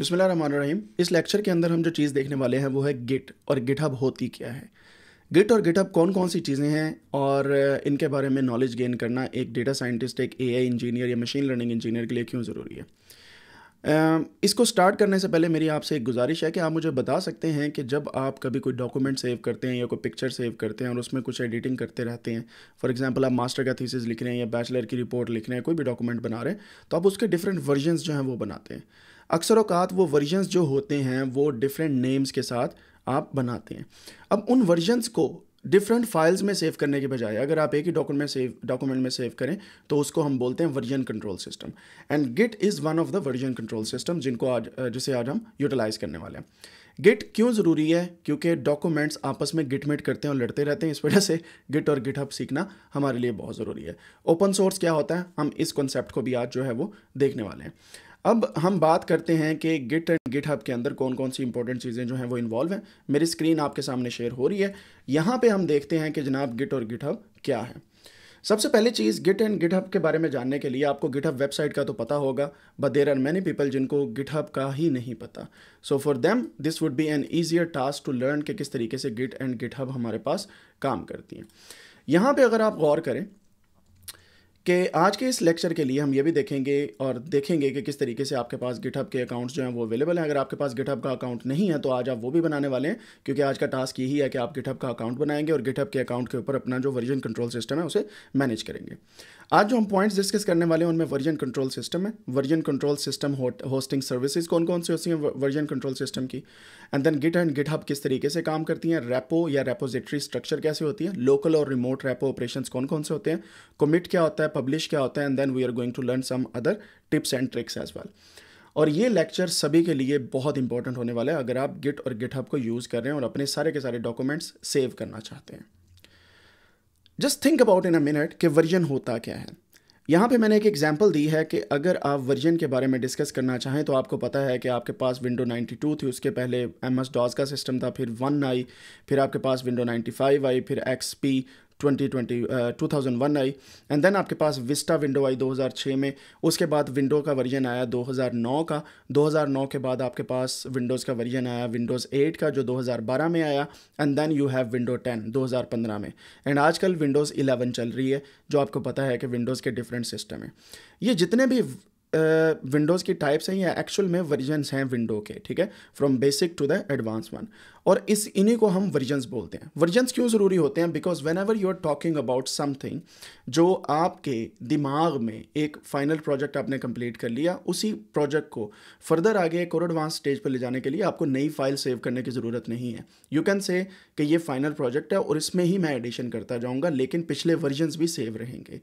रहीम इस लेक्चर के अंदर हम जो चीज़ देखने वाले हैं वो है गिट और गिटहब होती क्या है गिट और गिटहब कौन कौन सी चीज़ें हैं और इनके बारे में नॉलेज गेन करना एक डेटा साइंटिस्ट एक आई इंजीनियर या मशीन लर्निंग इंजीनियर के लिए क्यों ज़रूरी है इसको स्टार्ट करने से पहले मेरी आपसे एक गुजारिश है कि आप मुझे बता सकते हैं कि जब आप कभी कोई डॉक्यूमेंट सेव करते हैं या कोई पिक्चर सेव करते हैं और उसमें कुछ एडिटिंग करते रहते हैं फॉर एग्जांपल आप मास्टर का थीसिस लिख रहे हैं या बैचलर की रिपोर्ट लिख रहे हैं कोई भी डॉक्यूमेंट बना रहे हैं तो आप उसके डिफरेंट वर्जनस जो हैं वो बनाते हैं अक्सर अवकात वो वर्जन्स जो होते हैं वो डिफरेंट नेम्स के साथ आप बनाते हैं अब उन वर्जन्स को डिफरेंट फाइल्स में सेव करने के बजाय अगर आप एक ही डॉक्यूमेंट सेव डॉक्यूमेंट में सेव करें तो उसको हम बोलते हैं version control system and git is one of the version control system जिनको आज जिसे आज हम यूटिलाइज करने वाले हैं गिट क्यों ज़रूरी है क्योंकि डॉक्यूमेंट्स आपस में गिटमिट करते हैं और लड़ते रहते हैं इस वजह से गिट और गिटहब सीखना हमारे लिए बहुत ज़रूरी है ओपन सोर्स क्या होता है हम इस कॉन्सेप्ट को भी आज जो है वो देखने वाले हैं अब हम बात करते हैं कि गिट एंड गिट हब के अंदर कौन कौन सी इंपॉर्टेंट चीज़ें जो हैं वो इन्वॉल्व हैं मेरी स्क्रीन आपके सामने शेयर हो रही है यहाँ पे हम देखते हैं कि जनाब गिट और गिट हब क्या है सबसे पहले चीज़ गिट एंड गिटहब के बारे में जानने के लिए आपको गिटहब वेबसाइट का तो पता होगा but there are many people जिनको गिटहब का ही नहीं पता so for them this would be an easier task to learn कि किस तरीके से गिट एंड गिटहब हमारे पास काम करती हैं यहाँ पर अगर आप गौर करें कि आज के इस लेक्चर के लिए हम ये भी देखेंगे और देखेंगे कि किस तरीके से आपके पास गिटहब के अकाउंट्स जो हैं वो अवेलेबल हैं अगर आपके पास गिटहब का अकाउंट नहीं है तो आज आप वो भी बनाने वाले हैं क्योंकि आज का टास्क यही है कि आप गिटहब का अकाउंट बनाएंगे और गिटहब के अकाउंट के ऊपर अपना जो वर्जन कंट्रोल सिस्टम है उसे मैनेज करेंगे आज जो हम पॉइंट्स डिस्कस करने वाले हैं उनमें वर्जन कंट्रोल सिस्टम है version control system hosting services कौन कौन सी होती हैं वर्जन कंट्रोल सिस्टम की and then git and hub किस तरीके से काम करती हैं रेपो या रेपोजिटरी स्ट्रक्चर कैसे होती है लोकल और रिमोट रेपो ऑपरेशन कौन कौन से होते हैं कमिट क्या होता है पब्लिश क्या होता है and then we are going to learn some other tips and tricks as well और ये लेक्चर सभी के लिए बहुत इंपॉर्टेंट होने वाला है अगर आप गिट और गिटहब को यूज़ कर रहे हैं और अपने सारे के सारे डॉक्यूमेंट्स सेव करना चाहते हैं just think about in a minute कि वर्जन होता क्या है यहाँ पे मैंने एक एग्जांपल दी है कि अगर आप वर्जन के बारे में डिस्कस करना चाहें तो आपको पता है कि आपके पास विंडो 92 थी उसके पहले एम एस डॉज का सिस्टम था फिर वन आई फिर आपके पास विंडो 95 आई फिर एक्स पी 2020 2001 uh, आई एंड देन आपके पास विस्टा विंडो आई 2006 में उसके बाद विंडो का वर्जन आया 2009 का 2009 के बाद आपके पास विंडोज़ का वर्जन आया विंडोज़ 8 का जो 2012 में आया and then you have window 10 2015 में एंड आजकल विंडोज़ 11 चल रही है जो आपको पता है कि विंडोज़ के डिफरेंट सिस्टम है ये जितने भी विंडोज़ की टाइप्स हैं या एक्चुअल में वर्जन्स हैं विंडो के ठीक है from basic to the advance one और इस इन्हीं को हम वर्जन्स बोलते हैं वर्जन्स क्यों ज़रूरी होते हैं because whenever you are talking about something जो आपके दिमाग में एक फाइनल प्रोजेक्ट आपने कंप्लीट कर लिया उसी प्रोजेक्ट को फर्दर आगे एक और एडवांस स्टेज पर ले जाने के लिए आपको नई फाइल सेव करने की ज़रूरत नहीं है यू कैन से कि ये फाइनल प्रोजेक्ट है और इसमें ही मैं एडिशन करता जाऊँगा लेकिन पिछले वर्जन्स भी सेव रहेंगे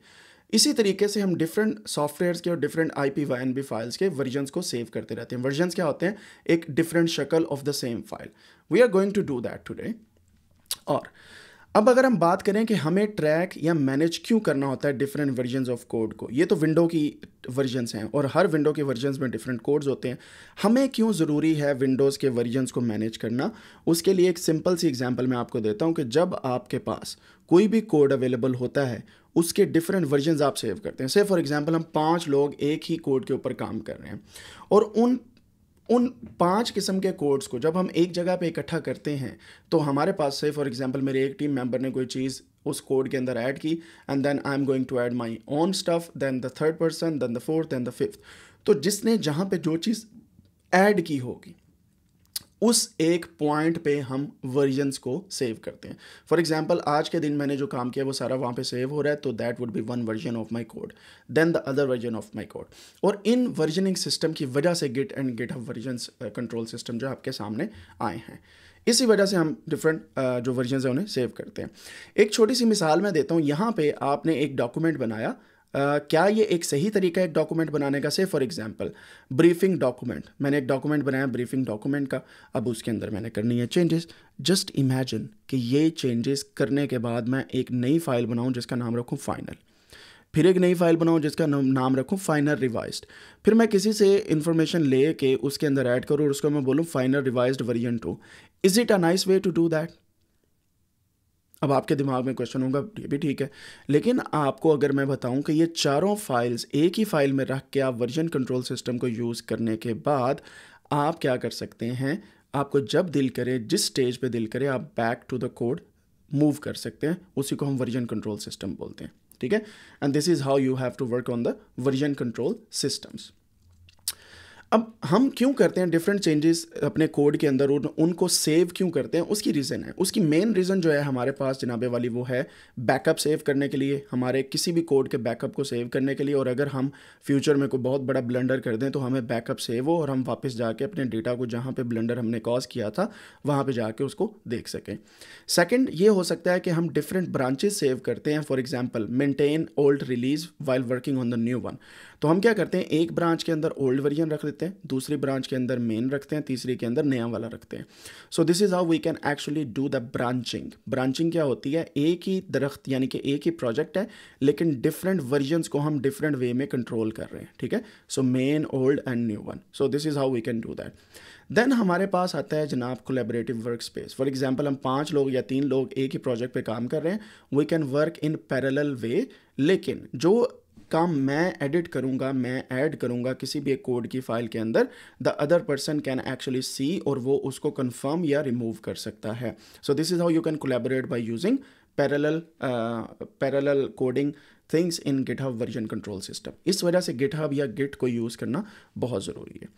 इसी तरीके से हम डिफरेंट सॉफ्टवेयर्स के और different I P Y N B files के वर्जन्स को सेव करते रहते हैं वर्जन्स क्या होते हैं एक डिफरेंट शक्ल of the same file we are going to do that today और अब अगर हम बात करें कि हमें ट्रैक या मैनेज क्यों करना होता है डिफरेंट वर्जन्स ऑफ कोड को ये तो विंडो की वर्जन्स हैं और हर विंडो के वर्जन्स में डिफरेंट कोड्स होते हैं हमें क्यों ज़रूरी है विंडोज़ के वर्जन्स को मैनेज करना उसके लिए एक सिंपल सी एग्जांपल मैं आपको देता हूँ कि जब आपके पास कोई भी कोड अवेलेबल होता है उसके डिफरेंट वर्जन आप सेव करते हैं से फॉर एग्ज़ाम्पल हम पाँच लोग एक ही कोड के ऊपर काम कर रहे हैं और उन उन पांच किस्म के कोड्स को जब हम एक जगह पे इकट्ठा करते हैं तो हमारे पास से फॉर एग्जांपल मेरे एक टीम मेंबर ने कोई चीज़ उस कोड के अंदर ऐड की and then I am going to add my own stuff then the third person then the fourth then the fifth तो जिसने जहाँ पे जो चीज़ ऐड की होगी उस एक पॉइंट पे हम वर्जन्स को सेव करते हैं फॉर एग्जाम्पल आज के दिन मैंने जो काम किया वो सारा वहाँ पे सेव हो रहा है तो that would be one version of my code then the other version of my code और इन वर्जनिंग सिस्टम की वजह से Git and GitHub version control system जो आपके सामने आए हैं इसी वजह से हम डिफरेंट uh, जो वर्जन है उन्हें सेव करते हैं एक छोटी सी मिसाल मैं देता हूँ यहाँ पे आपने एक डॉक्यूमेंट बनाया क्या ये एक सही तरीका है एक डॉक्यूमेंट बनाने का से फॉर एग्जांपल ब्रीफिंग डॉक्यूमेंट मैंने एक डॉक्यूमेंट बनाया ब्रीफिंग डॉक्यूमेंट का अब उसके अंदर मैंने करनी है चेंजेस जस्ट इमेजिन कि ये चेंजेस करने के बाद मैं एक नई फाइल बनाऊँ जिसका नाम रखूँ फाइनल फिर एक नई फाइल बनाऊँ जिसका नाम रखूँ फाइनल रिवाइज फिर मैं किसी से इन्फॉर्मेशन ले के उसके अंदर ऐड करूँ और उसको मैं बोलूँ final revise version two is it a nice way to do that अब आपके दिमाग में क्वेश्चन होगा ये भी ठीक है लेकिन आपको अगर मैं बताऊं कि ये चारों फाइल्स एक ही फाइल में रख के आप वर्जन कंट्रोल सिस्टम को यूज़ करने के बाद आप क्या कर सकते हैं आपको जब दिल करे जिस स्टेज पे दिल करे आप back to the code move कर सकते हैं उसी को हम वर्जन कंट्रोल सिस्टम बोलते हैं ठीक है and this is how you have to work on the version control systems अब हम क्यों करते हैं डिफरेंट चेंजेस अपने कोड के अंदर उन, उनको सेव क्यों करते हैं उसकी रीज़न है उसकी मेन रीज़न जो है हमारे पास जनाबे वाली वो है बैकअप सेव करने के लिए हमारे किसी भी कोड के बैकअप को सेव करने के लिए और अगर हम फ्यूचर में कोई बहुत बड़ा ब्लेंडर कर दें तो हमें बैकअप सेव हो और हम वापस जाके अपने डेटा को जहाँ पर ब्लेंडर हमने कॉज किया था वहाँ पर जाके उसको देख सकें सेकेंड ये हो सकता है कि हम डिफरेंट ब्रांचेज सेव करते हैं for example maintain old release while working on the new one तो हम क्या करते हैं एक ब्रांच के अंदर ओल्ड वर्जन रख देते हैं दूसरी ब्रांच के अंदर मेन रखते हैं तीसरी के अंदर नया वाला रखते हैं so this is how we can actually do the branching branching क्या होती है एक ही दरख्त यानी कि एक ही प्रोजेक्ट है लेकिन डिफरेंट वर्जन को हम डिफरेंट वे में कंट्रोल कर रहे हैं ठीक है so main old and new one so this is how we can do that then हमारे पास आता है जनाब collaborative work space for example हम पाँच लोग या तीन लोग एक ही प्रोजेक्ट पे काम कर रहे हैं we can work in parallel way लेकिन जो का मैं एडिट करूँगा मैं ऐड करूँगा किसी भी एक कोड की फाइल के अंदर the other person can actually see और वो उसको कन्फर्म या रिमूव कर सकता है so this is how you can collaborate by using parallel parallel coding things in GitHub version control system इस वजह से गिटहब या गिट को यूज़ करना बहुत ज़रूरी है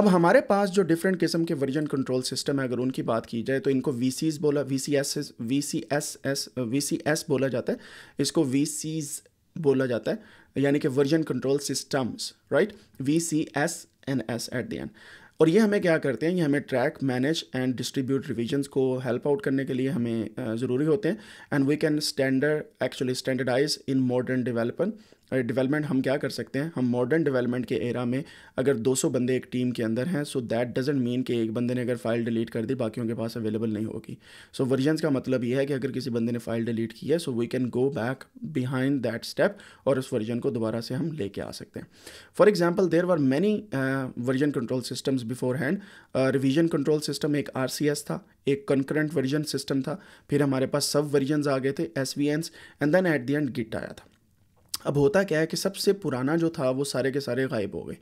अब हमारे पास जो डिफरेंट किस्म के वर्जन कंट्रोल सिस्टम है अगर उनकी बात की जाए तो इनको वी सीज़ बोला V C S S V C S S V C S बोला जाता है इसको वी सीज बोला जाता है यानी कि version control systems right V C S N S at the end और ये हमें क्या करते हैं ये हमें track manage and distribute revisions को हेल्प आउट करने के लिए हमें ज़रूरी होते हैं and we can standard actually standardize in modern development development हम क्या कर सकते हैं हम मॉडर्न डेवलपमेंट के एरा में अगर 200 बंदे एक टीम के अंदर हैं सो दैट डजेंट मीन कि एक बंदे ने अगर फाइल डिलीट कर दी बाकियों के पास अवेलेबल नहीं होगी सो so, वर्जन्स का मतलब ये है कि अगर किसी बंदे ने फाइल डिलीट की है so we can go back behind that step और उस वर्जन को दोबारा से हम लेके आ सकते हैं for example there are many version control systems before hand revision control system एक आर था एक कंकरेंट वर्जन सिस्टम था फिर हमारे पास सब वर्जन आ गए थे S and then at the end Git आया था अब होता क्या है कि सबसे पुराना जो था वो सारे के सारे गायब हो गए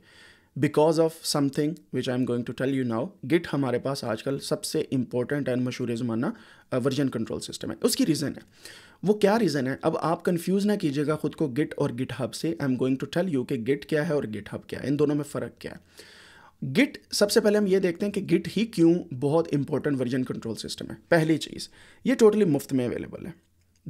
because of something which I am going to tell you now Git हमारे पास आजकल सबसे इंपॉर्टेंट एंड मशहूर ज़माना वर्जन कंट्रोल सिस्टम है उसकी रीज़न है वो क्या रीज़न है अब आप कन्फ्यूज़ ना कीजिएगा खुद को गिट और गिट हब से I am going to tell you कि गिट क्या है और गिट हब क्या है इन दोनों में फ़र्क क्या है गिट सबसे पहले हम ये देखते हैं कि गिट ही क्यों बहुत इंपॉर्टेंट वर्जन कंट्रोल सिस्टम है पहली चीज़ ये टोटली मुफ्त में अवेलेबल है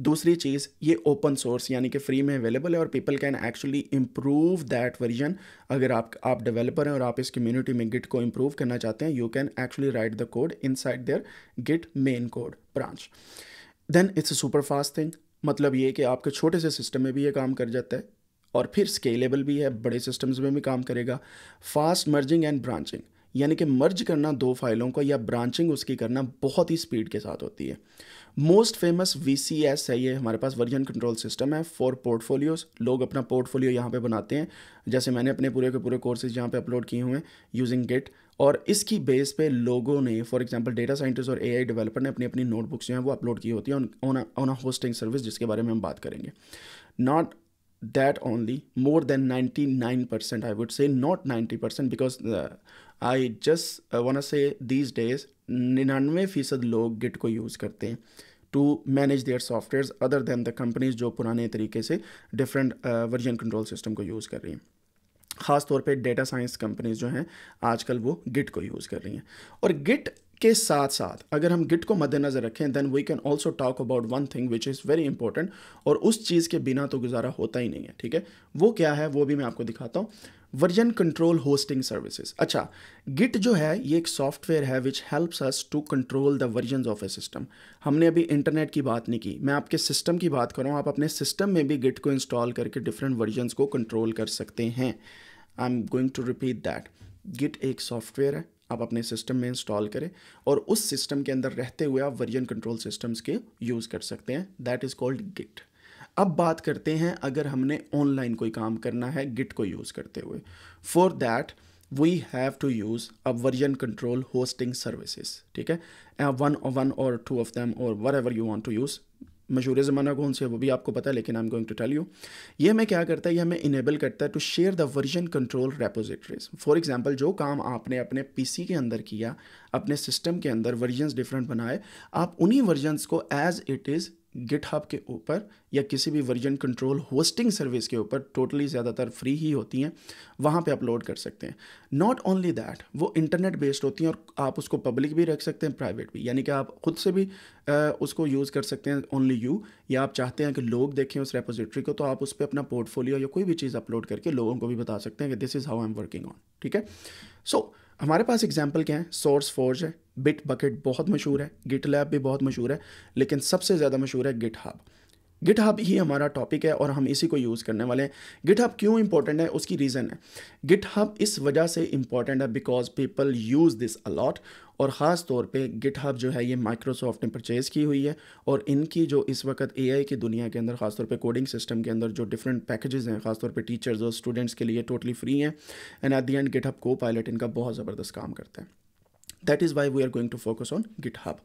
दूसरी चीज़ ये ओपन सोर्स यानी कि फ्री में अवेलेबल है और people can actually improve that version अगर आप आप डेवलपर हैं और आप इस कम्युनिटी में गिट को इम्प्रूव करना चाहते हैं you can actually write the code inside their Git main code branch then it's a super fast thing मतलब ये कि आपके छोटे से सिस्टम में भी ये काम कर जाता है और फिर स्केलेबल भी है बड़े सिस्टम्स में भी काम करेगा फास्ट मर्जिंग एंड ब्रांचिंग यानी कि मर्ज करना दो फाइलों को या ब्रांचिंग उसकी करना बहुत ही स्पीड के साथ होती है मोस्ट फेमस वी है ये हमारे पास वर्जन कंट्रोल सिस्टम है फॉर पोर्टफोलियोज लोग अपना पोर्टफोलियो यहाँ पे बनाते हैं जैसे मैंने अपने पूरे के पूरे कोर्सेज यहाँ पे अपलोड किए हुए हैं यूजिंग गिट और इसकी बेस पे लोगों ने फॉर एग्जांपल डेटा साइंटिस्ट और एआई डेवलपर ने अपनी अपनी नोटबुक्स जो हैं वो अपलोड की होती है ऑन होस्टिंग सर्विस जिसके बारे में हम बात करेंगे not that only more than 99% I would say not 90% because I just want say these days निन्यानवे फ़ीसद लोग गिट को यूज़ करते हैं to manage their software other than the companies जो पुराने तरीके से डिफरेंट वर्जन कंट्रोल सिस्टम को यूज़ कर रही हैं ख़ास तौर पे डेटा साइंस कंपनीज जो हैं आजकल वो गिट को यूज़ कर रही हैं और गिट के साथ साथ अगर हम गिट को मद्देनजर रखें then we can also talk about one thing which is very important और उस चीज़ के बिना तो गुजारा होता ही नहीं है ठीक है वो क्या है वो भी मैं आपको दिखाता हूँ वर्जन कंट्रोल होस्टिंग सर्विसेज अच्छा गिट जो है ये एक सॉफ्टवेयर है which helps us to control the version of a system हमने अभी इंटरनेट की बात नहीं की मैं आपके सिस्टम की बात कर रहा हूँ आप अपने सिस्टम में भी गिट को इंस्टॉल करके डिफरेंट वर्जन्स को कंट्रोल कर सकते हैं I am going to repeat that Git एक सॉफ्टवेयर है आप अपने सिस्टम में इंस्टॉल करें और उस सिस्टम के अंदर रहते हुए आप वर्जन कंट्रोल सिस्टम्स के यूज़ कर सकते हैं दैट इज़ कॉल्ड गिट अब बात करते हैं अगर हमने ऑनलाइन कोई काम करना है गिट को यूज़ करते हुए for that we have to use a version control hosting services ठीक है वन वन और टू ऑफ दैम और wherever you want to use मशहूर ज़माना कौन से है वो भी आपको पता है लेकिन I am going to tell you ये हमें क्या करता है ये हमें इनेबल करता है to share the version control repositories for example जो काम आपने अपने पीसी के अंदर किया अपने सिस्टम के अंदर वर्जन्स डिफरेंट बनाए आप उन्हीं वर्जन्स को as it is GitHub के ऊपर या किसी भी वर्जन कंट्रोल होस्टिंग सर्विस के ऊपर टोटली ज़्यादातर फ्री ही होती हैं वहाँ पे अपलोड कर सकते हैं नॉट ओनली दैट वो इंटरनेट बेस्ड होती हैं और आप उसको पब्लिक भी रख सकते हैं प्राइवेट भी यानी कि आप खुद से भी आ, उसको यूज़ कर सकते हैं ओनली यू या आप चाहते हैं कि लोग देखें उस रेपोजिटरी को तो आप उस पर अपना पोर्टफोलियो या कोई भी चीज़ अपलोड करके लोगों को भी बता सकते हैं कि this is how I am working on ठीक है सो so, हमारे पास एग्जाम्पल क्या है सोर्स फोर्ज है बिट बकेट बहुत मशहूर है गिट लैब भी बहुत मशहूर है लेकिन सबसे ज़्यादा मशहूर है गिट हब गिटहब ही हमारा टॉपिक है और हम इसी को यूज़ करने वाले हैं गिटहब क्यों इंपॉर्टेंट है उसकी रीज़न है गिटहब इस वजह से इंपॉर्टेंट है because people use this a lot और ख़ास तौर पे गिटहब जो है ये माइक्रोसॉफ्ट ने परचेज़ की हुई है और इनकी जो इस वक्त एआई की दुनिया के अंदर ख़ासतौर पे कोडिंग सिस्टम के अंदर जो डिफरेंट पैकेजेस हैं ख़ासतौर पे टीचर्स और स्टूडेंट्स के लिए टोटली फ्री हैं and at the end GitHub Copilot इनका बहुत ज़बरदस्त काम करते हैं that is why we are going to focus on GitHub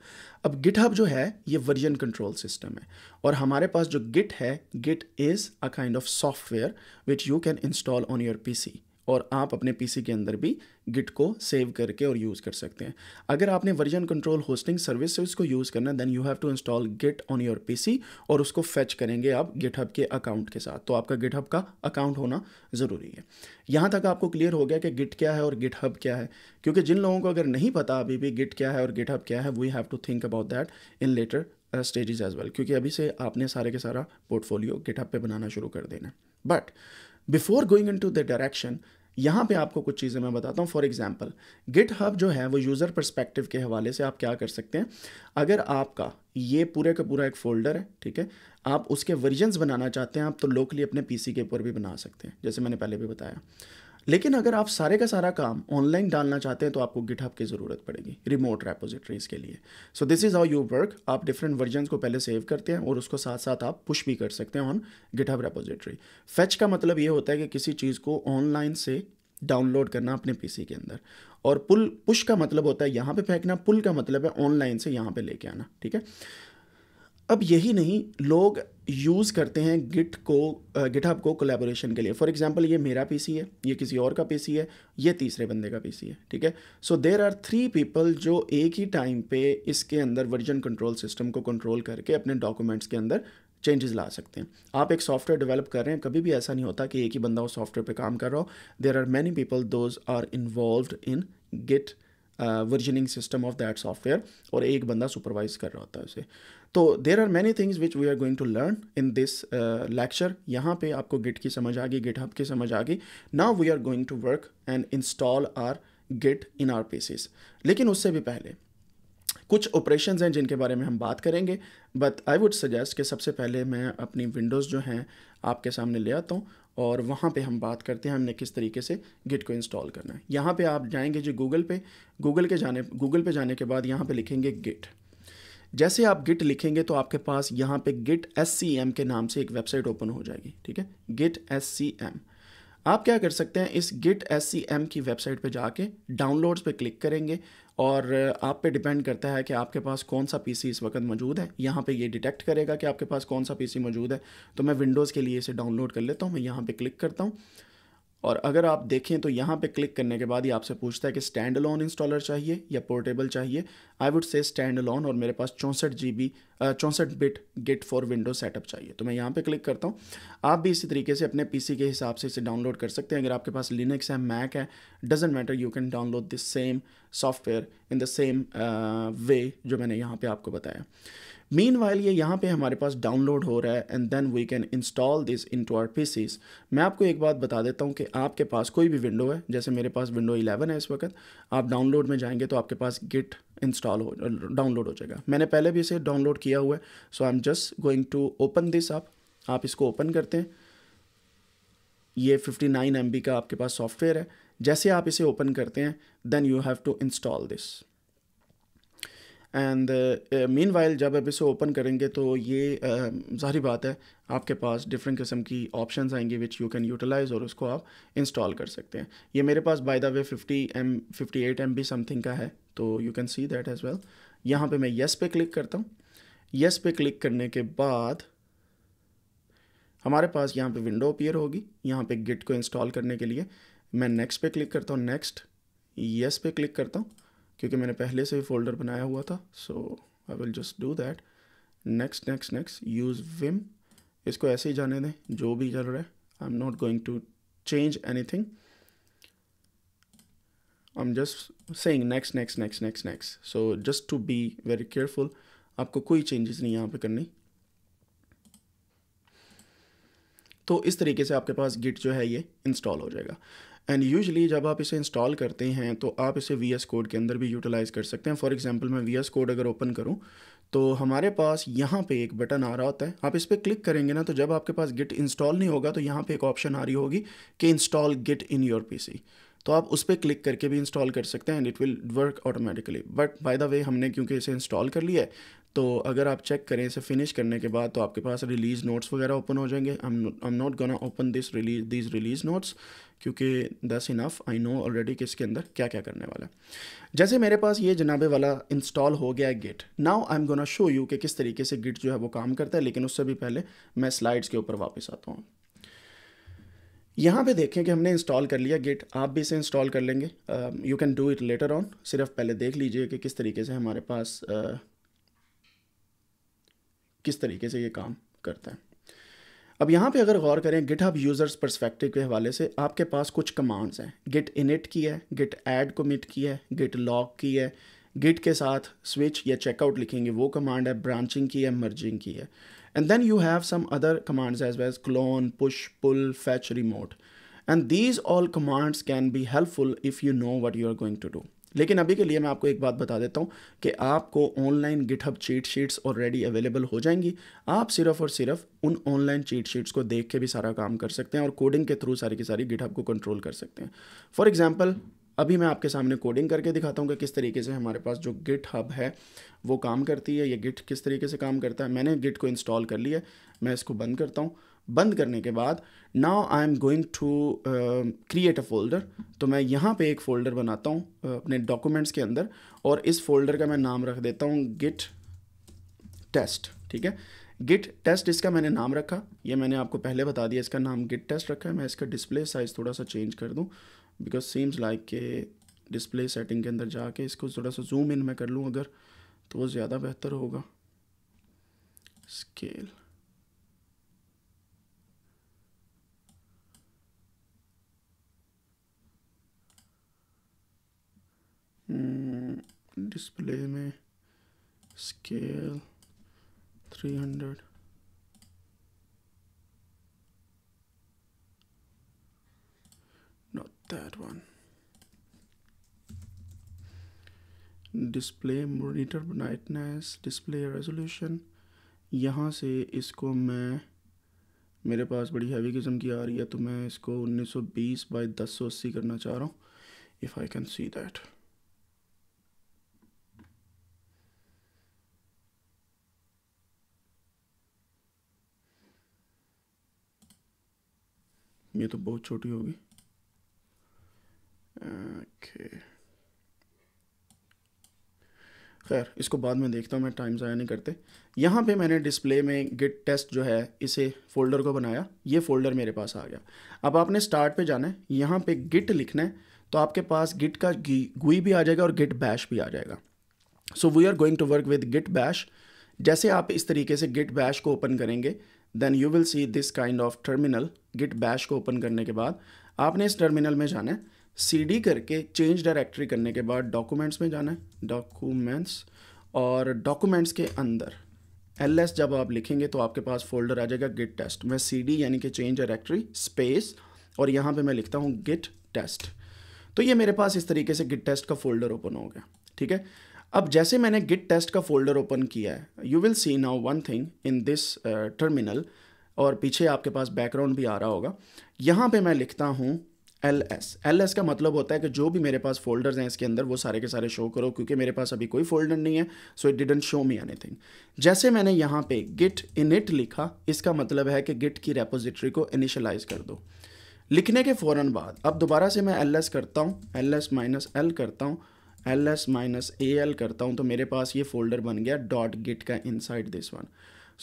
अब हब जो है ये वर्जन कंट्रोल सिस्टम है और हमारे पास जो गिट है Git is a kind of software which you can install on your P C और आप अपने पीसी के अंदर भी गिट को सेव करके और यूज़ कर सकते हैं अगर आपने वर्जन कंट्रोल होस्टिंग सर्विस से उसको यूज़ करना then you have to install Git on your PC और उसको फेच करेंगे आप गिट के अकाउंट के साथ तो आपका गिट का अकाउंट होना ज़रूरी है यहाँ तक आपको क्लियर हो गया कि गिट क्या है और गिट क्या है क्योंकि जिन लोगों को अगर नहीं पता अभी भी गिट क्या है और गिट क्या है we have to think about that in later stages as well क्योंकि अभी से आपने सारे के सारा पोर्टफोलियो गिट पे बनाना शुरू कर देना but before going into the direction यहाँ पे आपको कुछ चीज़ें मैं बताता हूँ फॉर एग्जाम्पल गिट हब जो है वो यूज़र परस्पेक्टिव के हवाले से आप क्या कर सकते हैं अगर आपका ये पूरे का पूरा एक फोल्डर है ठीक है आप उसके वर्जन्स बनाना चाहते हैं आप तो लोकली अपने पीसी के ऊपर भी बना सकते हैं जैसे मैंने पहले भी बताया लेकिन अगर आप सारे का सारा काम ऑनलाइन डालना चाहते हैं तो आपको गिटहब की ज़रूरत पड़ेगी रिमोट रेपोजिटरीज़ के लिए so this is how you work आप डिफरेंट वर्जन को पहले सेव करते हैं और उसको साथ साथ आप पुश भी कर सकते हैं ऑन गिटहब रेपोजिटरी फैच का मतलब ये होता है कि किसी चीज़ को ऑनलाइन से डाउनलोड करना अपने पी के अंदर और पुल पुश का मतलब होता है यहाँ पे फेंकना पुल का मतलब है ऑनलाइन से यहाँ पे लेके आना ठीक है अब यही नहीं लोग यूज़ करते हैं गिट को गिटहब को कोलेबोरेशन के लिए फॉर एग्जांपल ये मेरा पीसी है ये किसी और का पीसी है ये तीसरे बंदे का पीसी है ठीक है so there are three people जो एक ही टाइम पे इसके अंदर वर्जन कंट्रोल सिस्टम को कंट्रोल करके अपने डॉक्यूमेंट्स के अंदर चेंजेस ला सकते हैं आप एक सॉफ्टवेयर डेवलप कर रहे हैं कभी भी ऐसा नहीं होता कि एक ही बंदा उस सॉफ्टवेयर पर काम कर रहा हो there are many people those are involve in Git versioning system of that software और एक बंदा सुपरवाइज कर रहा होता है उसे तो there are many things which we are going to learn in this lecture यहाँ पे आपको गिट की समझ आ गई गिट हब की समझ आ गई now we are going to work and install our Git in our PCs लेकिन उससे भी पहले कुछ ऑपरेशन हैं जिनके बारे में हम बात करेंगे बट आई वुड सजेस्ट कि सबसे पहले मैं अपनी विंडोज़ जो हैं आपके सामने ले आता हूँ और वहाँ पे हम बात करते हैं हमने किस तरीके से गिट को इंस्टॉल करना है यहाँ पे आप जाएंगे जी गूगल पे गूगल के जाने गूगल पे जाने के बाद यहाँ पे लिखेंगे गिट जैसे आप गिट लिखेंगे तो आपके पास यहाँ पे गिट एस सी एम के नाम से एक वेबसाइट ओपन हो जाएगी ठीक है गिट एस सी एम आप क्या कर सकते हैं इस गिट एस सी एम की वेबसाइट पे जाके डाउनलोड्स पे क्लिक करेंगे और आप पे डिपेंड करता है कि आपके पास कौन सा पीसी इस वक्त मौजूद है यहाँ पे ये डिटेक्ट करेगा कि आपके पास कौन सा पीसी मौजूद है तो मैं विंडोज़ के लिए इसे डाउनलोड कर लेता हूँ मैं यहाँ पे क्लिक करता हूँ और अगर आप देखें तो यहाँ पे क्लिक करने के बाद ही आपसे पूछता है कि स्टैंड अलोन इंस्टॉलर चाहिए या पोर्टेबल चाहिए I would say stand alone और मेरे पास चौंसठ जी बी चौंसठ bit Git for window setup चाहिए तो मैं यहाँ पे क्लिक करता हूँ आप भी इसी तरीके से अपने पीसी के हिसाब से इसे डाउनलोड कर सकते हैं अगर आपके पास लिनक्स है मैक है doesn't matter you can download this same software in the same way जो मैंने यहाँ पर आपको बताया मीन वाइल ये यहाँ पे हमारे पास डाउनलोड हो रहा है and then we can install this into our PCs मैं आपको एक बात बता देता हूँ कि आपके पास कोई भी विंडो है जैसे मेरे पास विंडो 11 है इस वक्त आप डाउनलोड में जाएंगे तो आपके पास गिट इंस्टॉल हो डाउनलोड हो जाएगा मैंने पहले भी इसे डाउनलोड किया हुआ है so I am just going to open this आप आप इसको ओपन करते हैं ये 59 नाइन का आपके पास सॉफ्टवेयर है जैसे आप इसे ओपन करते हैं then you have to install this and meanwhile जब आप इसे ओपन करेंगे तो ये uh, ज़ाहरी बात है आपके पास डिफरेंट किस्म की ऑप्शन आएंगी विच यू कैन यूटिलाइज़ और उसको आप इंस्टॉल कर सकते हैं ये मेरे पास by the way 50 M 58 M B something का है तो you can see that as well यहाँ पे मैं येस yes पे क्लिक करता हूँ येस yes पे क्लिक करने के बाद हमारे पास यहाँ पे विंडो अपियर होगी यहाँ पे गिट को इंस्टॉल करने के लिए मैं नेक्स्ट पे क्लिक करता हूँ नेक्स्ट येस पे क्लिक करता हूँ क्योंकि मैंने पहले से ही फोल्डर बनाया हुआ था so I will just do that next next next use Vim इसको ऐसे ही जाने दें जो भी चल रहा है I am not going to change thing I am just saying next next next next next so just to be very careful आपको कोई चेंजेस नहीं यहाँ पे करनी तो इस तरीके से आपके पास गिट जो है ये इंस्टॉल हो जाएगा एंड यूजली जब आप इसे इंस्टॉल करते हैं तो आप इसे वी एस कोड के अंदर भी यूटिलाइज़ कर सकते हैं फॉर एग्जांपल मैं वी एस कोड अगर ओपन करूँ तो हमारे पास यहाँ पे एक बटन आ रहा होता है आप इस पर क्लिक करेंगे ना तो जब आपके पास गिट इंस्टॉल नहीं होगा तो यहाँ पे एक ऑप्शन आ रही होगी कि install Git in your PC तो आप उस पर क्लिक करके भी इंस्टॉल कर सकते हैं and it will work automatically but by the way हमने क्योंकि इसे इंस्टॉल कर लिया है तो अगर आप चेक करें इसे फिनिश करने के बाद तो आपके पास रिलीज़ नोट्स वगैरह ओपन हो जाएंगे I am not gonna open this release this release notes क्योंकि दस इनफ आई नो ऑलरेडी कि इसके अंदर क्या क्या करने वाला है जैसे मेरे पास ये जनाबे वाला इंस्टॉल हो गया है Git now I am gonna show you कि किस तरीके से गिट जो है वो काम करता है लेकिन उससे भी पहले मैं स्लाइड्स के ऊपर वापस आता हूँ यहाँ पे देखें कि हमने इंस्टॉल कर लिया गिट आप भी इसे इंस्टॉल कर लेंगे you can do it later on सिर्फ पहले देख लीजिए कि किस तरीके से हमारे पास uh, किस तरीके से ये काम करता है अब यहाँ पे अगर गौर करें गिट हब यूज़र्स परस्पेक्टिव के हवाले से आपके पास कुछ कमांड्स हैं गिट इनिट की है गिट ऐड कमिट की है गिट लॉक की है गिट के साथ स्विच या चेकआउट लिखेंगे वो कमांड है ब्रांचिंग की है मर्जिंग की है and then you have some other commands as well as clone push pull fetch remote and these all commands can be helpful if you know what you are going to do लेकिन अभी के लिए मैं आपको एक बात बता देता हूँ कि आपको online GitHub cheat sheets already available हो जाएंगी आप सिर्फ और सिर्फ उन ऑनलाइन चीट शीट्स को देख के भी सारा काम कर सकते हैं और कोडिंग के थ्रू सारी की सारी गिटहब को कंट्रोल कर सकते हैं फॉर एग्जाम्पल अभी मैं आपके सामने कोडिंग करके दिखाता हूँ कि किस तरीके से हमारे पास जो गिट हब है वो काम करती है या गिट किस तरीके से काम करता है मैंने गिट को इंस्टॉल कर लिया मैं इसको बंद करता हूँ बंद करने के बाद now I am going to create a folder तो मैं यहाँ पे एक फ़ोल्डर बनाता हूँ uh, अपने डॉक्यूमेंट्स के अंदर और इस फोल्डर का मैं नाम रख देता हूँ गिट टेस्ट ठीक है गिट टेस्ट इसका मैंने नाम रखा ये मैंने आपको पहले बता दिया इसका नाम गिट टेस्ट रखा है मैं इसका डिस्प्ले साइज़ थोड़ा सा चेंज कर दूँ बिकॉज सीम्स लाइक के डिस्प्ले सेटिंग के अंदर जाके इसको थोड़ा सा जूम इन मैं कर लूँ अगर तो वो ज़्यादा बेहतर होगा स्केल डिस्प्ले hmm, में scale three hundred third one display monitor brightness display resolution यहाँ से इसको मैं मेरे पास बड़ी हैवी किस्म की आ रही है तो मैं इसको 1920 सौ अस्सी करना चाह रहा हूँ if I can see that ये तो बहुत छोटी होगी खैर इसको बाद में देखता हूँ मैं टाइम ज़ाया नहीं करते यहाँ पे मैंने डिस्प्ले में गिट टेस्ट जो है इसे फ़ोल्डर को बनाया ये फ़ोल्डर मेरे पास आ गया अब आपने स्टार्ट पे जाना है यहाँ पे गिट लिखना है तो आपके पास गिट का गुई भी आ जाएगा और गिट बैश भी आ जाएगा so we are going to work with Git bash जैसे आप इस तरीके से गिट बैश को ओपन करेंगे then you will see this kind of terminal Git bash को ओपन करने के बाद आपने इस टर्मिनल में जाना है सी करके चेंज डायरेक्टरी करने के बाद डॉक्यूमेंट्स में जाना है डॉक्यूमेंट्स और डॉक्यूमेंट्स के अंदर एल जब आप लिखेंगे तो आपके पास फोल्डर आ जाएगा गिट टेस्ट मैं सी यानी कि चेंज डायरेक्टरी स्पेस और यहाँ पे मैं लिखता हूँ गिट टेस्ट तो ये मेरे पास इस तरीके से गिट टेस्ट का फोल्डर ओपन हो गया ठीक है अब जैसे मैंने गिट टेस्ट का फोल्डर ओपन किया है you will see now one thing in this terminal और पीछे आपके पास बैकग्राउंड भी आ रहा होगा यहाँ पे मैं लिखता हूँ एल एस एल एस का मतलब होता है कि जो भी मेरे पास फोल्डर्स हैं इसके अंदर वो सारे के सारे शो करो क्योंकि मेरे पास अभी कोई फोल्डर नहीं है so it didn't show me anything जैसे मैंने यहाँ पे गिट इनिट लिखा इसका मतलब है कि गिट की रेपोजिटरी को इनिशलाइज कर दो लिखने के फ़ौर बाद अब दोबारा से मैं एल एस करता हूँ एल एस माइनस एल करता हूँ L S minus A L करता हूँ तो मेरे पास ये फोल्डर बन गया डॉट गिट का inside this one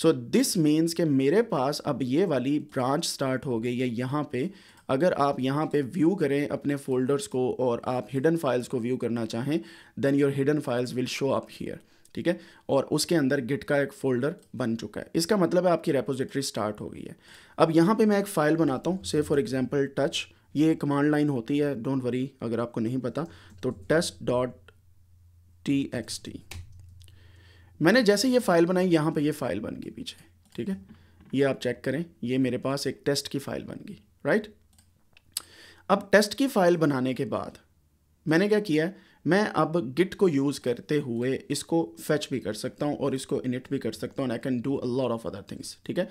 so this means कि मेरे पास अब ये वाली ब्रांच स्टार्ट हो गई है यहाँ पे अगर आप यहाँ पे व्यू करें अपने फोल्डर्स को और आप हिडन फाइल्स को व्यू करना चाहें then your hidden files will show up here ठीक है और उसके अंदर गिट का एक फोल्डर बन चुका है इसका मतलब है आपकी रेपोजिटरी स्टार्ट हो गई है अब यहाँ पे मैं एक फ़ाइल बनाता हूँ से फॉर एग्जांपल टच ये कमांड लाइन होती है डोंट वरी अगर आपको नहीं पता तो test dot T X T मैंने जैसे ये फ़ाइल बनाई यहाँ पे ये फ़ाइल बन गई पीछे ठीक है ये आप चेक करें ये मेरे पास एक टेस्ट की फ़ाइल बन गई राइट अब टेस्ट की फ़ाइल बनाने के बाद मैंने क्या किया है मैं अब गिट को यूज़ करते हुए इसको फैच भी कर सकता हूँ और इसको इनिट भी कर सकता हूँ I can do a lot of other things ठीक है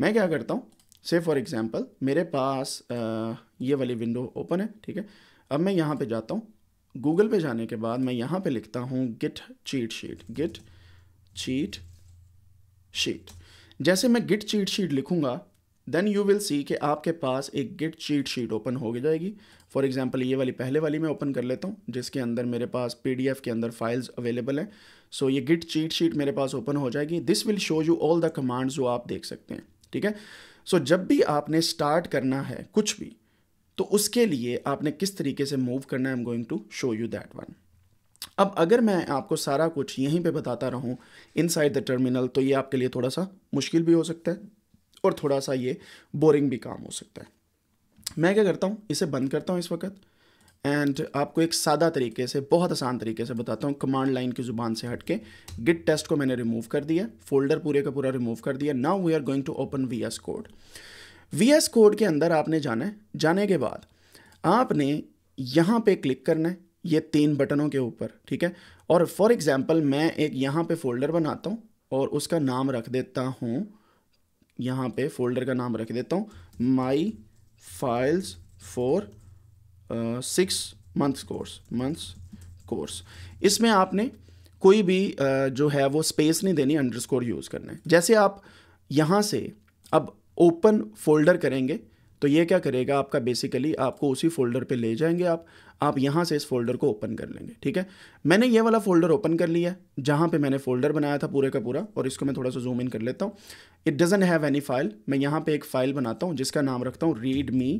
मैं क्या करता हूँ से फॉर एग्ज़ाम्पल मेरे पास आ, ये वाली विंडो ओपन है ठीक है अब मैं यहाँ पे जाता हूँ गूगल पे जाने के बाद मैं यहाँ पे लिखता हूँ Git cheat sheet Git cheat sheet जैसे मैं गिट चीट शीट लिखूँगा देन यू विल सी कि आपके पास एक गिट चीट शीट ओपन हो जाएगी फॉर एग्जाम्पल ये वाली पहले वाली मैं ओपन कर लेता हूँ जिसके अंदर मेरे पास एफ के अंदर फाइल्स अवेलेबल हैं सो so, ये गिट चीट शीट मेरे पास ओपन हो जाएगी this will show you all the commands जो आप देख सकते हैं ठीक है सो so, जब भी आपने स्टार्ट करना है कुछ भी तो उसके लिए आपने किस तरीके से मूव करना है I am going to show you that one अब अगर मैं आपको सारा कुछ यहीं पे बताता रहूं इनसाइड द टर्मिनल तो ये आपके लिए थोड़ा सा मुश्किल भी हो सकता है और थोड़ा सा ये बोरिंग भी काम हो सकता है मैं क्या करता हूँ इसे बंद करता हूँ इस वक्त एंड आपको एक सादा तरीके से बहुत आसान तरीके से बताता हूँ कमांड लाइन की ज़ुबान से हट के गिट टेस्ट को मैंने रिमूव कर दिया फोल्डर पूरे का पूरा रिमूव कर दिया now we are going to open V S code V S code के अंदर आपने जाना है जाने के बाद आपने यहाँ पे क्लिक करना है ये तीन बटनों के ऊपर ठीक है और फॉर एग्ज़ाम्पल मैं एक यहाँ पे फोल्डर बनाता हूँ और उसका नाम रख देता हूँ यहाँ पे फोल्डर का नाम रख देता हूँ my files for six months course months course इसमें आपने कोई भी uh, जो है वो स्पेस नहीं देनी अंडरस्कोर यूज़ करना है जैसे आप यहाँ से अब ओपन फोल्डर करेंगे तो ये क्या करेगा आपका बेसिकली आपको उसी फोल्डर पे ले जाएंगे आप आप यहाँ से इस फोल्डर को ओपन कर लेंगे ठीक है मैंने ये वाला फोल्डर ओपन कर लिया है जहाँ पे मैंने फोल्डर बनाया था पूरे का पूरा और इसको मैं थोड़ा सा जूम इन कर लेता हूँ it doesn't have any file मैं यहाँ पे एक फ़ाइल बनाता हूँ जिसका नाम रखता हूँ readme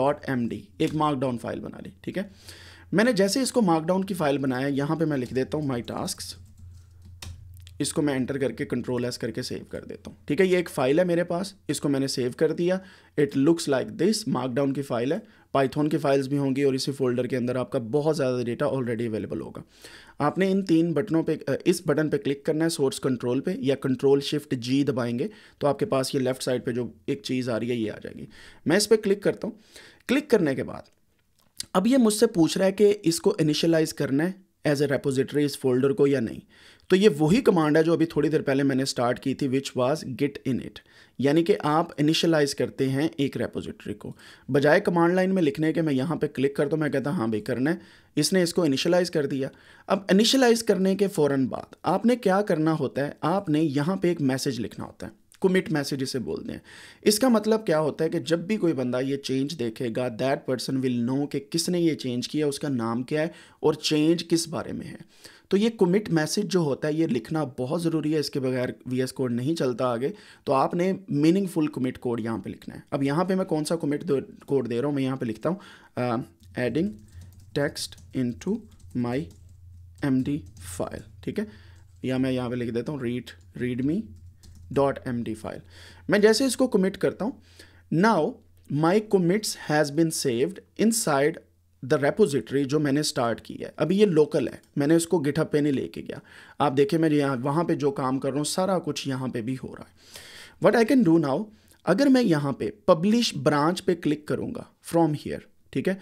dot M D एक मार्कडाउन फाइल बना ली ठीक है मैंने जैसे इसको मार्कडाउन की फ़ाइल बनाया यहाँ पर मैं लिख देता हूँ माई टास्क इसको मैं एंटर करके कंट्रोल एस करके सेव कर देता हूँ ठीक है ये एक फाइल है मेरे पास इसको मैंने सेव कर दिया it looks like this markdown की फाइल है पाइथन की फाइल्स भी होंगी और इसी फोल्डर के अंदर आपका बहुत ज़्यादा डेटा ऑलरेडी अवेलेबल होगा आपने इन तीन बटनों पे इस बटन पे क्लिक करना है सोर्स कंट्रोल पे या कंट्रोल शिफ्ट जी दबाएंगे तो आपके पास ये लेफ्ट साइड पे जो एक चीज़ आ रही है ये आ जाएगी मैं इस पर क्लिक करता हूँ क्लिक करने के बाद अब ये मुझसे पूछ रहा है कि इसको इनिशलाइज करना है एज ए रेपोजिटरी इस फोल्डर को या नहीं तो ये वही कमांड है जो अभी थोड़ी देर पहले मैंने स्टार्ट की थी which was Git init यानी कि आप इनिशलाइज करते हैं एक रेपोजिटरी को बजाय कमांड लाइन में लिखने के मैं यहाँ पे क्लिक करता हूँ मैं कहता हाँ भाई करना है इसने इसको इनिशलाइज कर दिया अब इनिशलाइज करने के फ़ौर बाद आपने क्या करना होता है आपने यहाँ पर एक मैसेज लिखना होता है कुमिट मैसेज इसे बोलते हैं इसका मतलब क्या होता है कि जब भी कोई बंदा ये चेंज देखेगा दैट पर्सन विल नो कि किसने ये चेंज किया उसका नाम क्या है और चेंज किस बारे में है तो ये कमिट मैसेज जो होता है ये लिखना बहुत ज़रूरी है इसके बगैर वी एस कोड नहीं चलता आगे तो आपने मीनिंगफुल कमिट कोड यहाँ पे लिखना है अब यहाँ पे मैं कौन सा कमिट कोड दे रहा हूँ मैं यहाँ पे लिखता हूँ adding text in to my M D file ठीक है या मैं यहाँ पे लिख देता हूँ read readme dot M D file मैं जैसे इसको कमिट करता हूँ now my commits has been saved inside the repository जो मैंने स्टार्ट की है अभी ये लोकल है मैंने इसको गिटहब पे नहीं लेके गया आप देखें मैं यहाँ वहाँ पे जो काम कर रहा हूँ सारा कुछ यहाँ पे भी हो रहा है what I can do now अगर मैं यहाँ पे पब्लिश ब्रांच पे क्लिक करूँगा फ्रॉम हियर ठीक है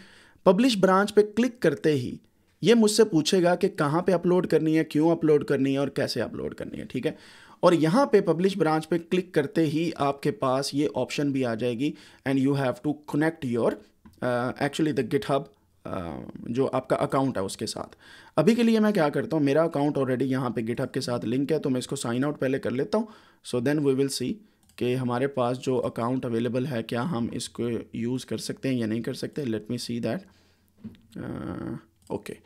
पब्लिश ब्रांच पे क्लिक करते ही ये मुझसे पूछेगा कि कहाँ पे अपलोड करनी है क्यों अपलोड करनी है और कैसे अपलोड करनी है ठीक है और यहाँ पे पब्लिश ब्रांच पे क्लिक करते ही आपके पास ये ऑप्शन भी आ जाएगी and you have to connect your actually the Git जो आपका अकाउंट है उसके साथ अभी के लिए मैं क्या करता हूँ मेरा अकाउंट ऑलरेडी यहाँ पे गिटहब के साथ लिंक है तो मैं इसको साइन आउट पहले कर लेता हूँ so then we will see कि हमारे पास जो अकाउंट अवेलेबल है क्या हम इसको यूज़ कर सकते हैं या नहीं कर सकते let me see that okay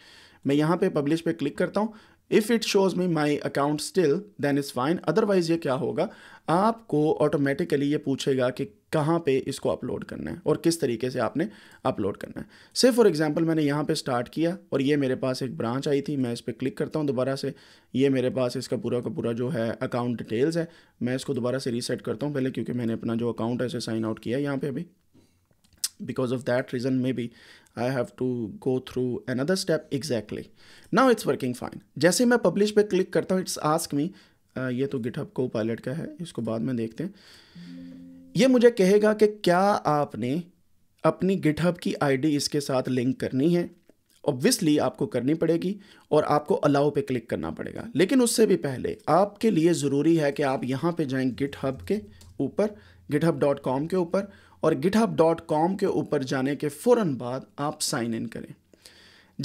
मैं यहाँ पे पब्लिश पे क्लिक करता हूँ if it shows me my account still then is fine otherwise ये क्या होगा आपको ऑटोमेटिकली ये पूछेगा कि कहाँ पे इसको अपलोड करना है और किस तरीके से आपने अपलोड करना है से फॉर एग्जांपल मैंने यहाँ पे स्टार्ट किया और ये मेरे पास एक ब्रांच आई थी मैं इस पर क्लिक करता हूँ दोबारा से ये मेरे पास इसका पूरा का पूरा जो है अकाउंट डिटेल्स है मैं इसको दोबारा से रीसेट करता हूँ पहले क्योंकि मैंने अपना जो अकाउंट है इसे साइन आउट किया यहाँ पर अभी of that reason may be I have to go through another step exactly now it's working fine जैसे मैं पब्लिश पे क्लिक करता हूँ इट्स आस्क मी ये तो गिटहब को पायलट का है इसको बाद में देखते हैं ये मुझे कहेगा कि क्या आपने अपनी गिटहब की आईडी इसके साथ लिंक करनी है ऑब्वियसली आपको करनी पड़ेगी और आपको अलाउ पे क्लिक करना पड़ेगा लेकिन उससे भी पहले आपके लिए ज़रूरी है कि आप यहाँ पे जाएं गिटहब के ऊपर गिटहब डॉट कॉम के ऊपर और गिटहब डॉट कॉम के ऊपर जाने के फ़ौर बाद आप साइन इन करें